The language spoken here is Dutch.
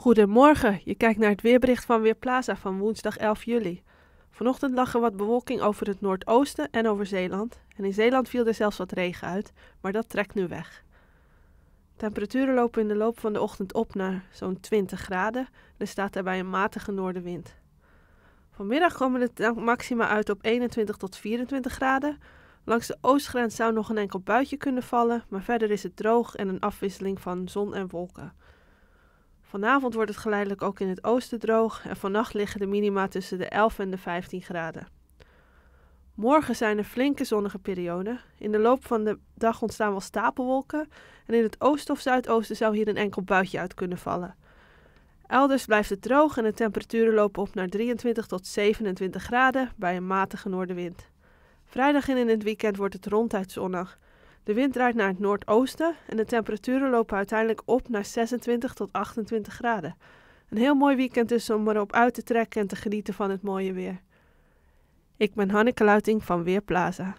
Goedemorgen, je kijkt naar het weerbericht van Weerplaza van woensdag 11 juli. Vanochtend lag er wat bewolking over het noordoosten en over Zeeland. En in Zeeland viel er zelfs wat regen uit, maar dat trekt nu weg. Temperaturen lopen in de loop van de ochtend op naar zo'n 20 graden. Er staat daarbij een matige noordenwind. Vanmiddag komen de maxima uit op 21 tot 24 graden. Langs de oostgrens zou nog een enkel buitje kunnen vallen, maar verder is het droog en een afwisseling van zon en wolken. Vanavond wordt het geleidelijk ook in het oosten droog en vannacht liggen de minima tussen de 11 en de 15 graden. Morgen zijn er flinke zonnige perioden. In de loop van de dag ontstaan wel stapelwolken en in het oosten of zuidoosten zou hier een enkel buitje uit kunnen vallen. Elders blijft het droog en de temperaturen lopen op naar 23 tot 27 graden bij een matige noordenwind. Vrijdag en in het weekend wordt het ronduit zonnig. De wind draait naar het noordoosten en de temperaturen lopen uiteindelijk op naar 26 tot 28 graden. Een heel mooi weekend dus om erop uit te trekken en te genieten van het mooie weer. Ik ben Hanneke Luiting van Weerplaza.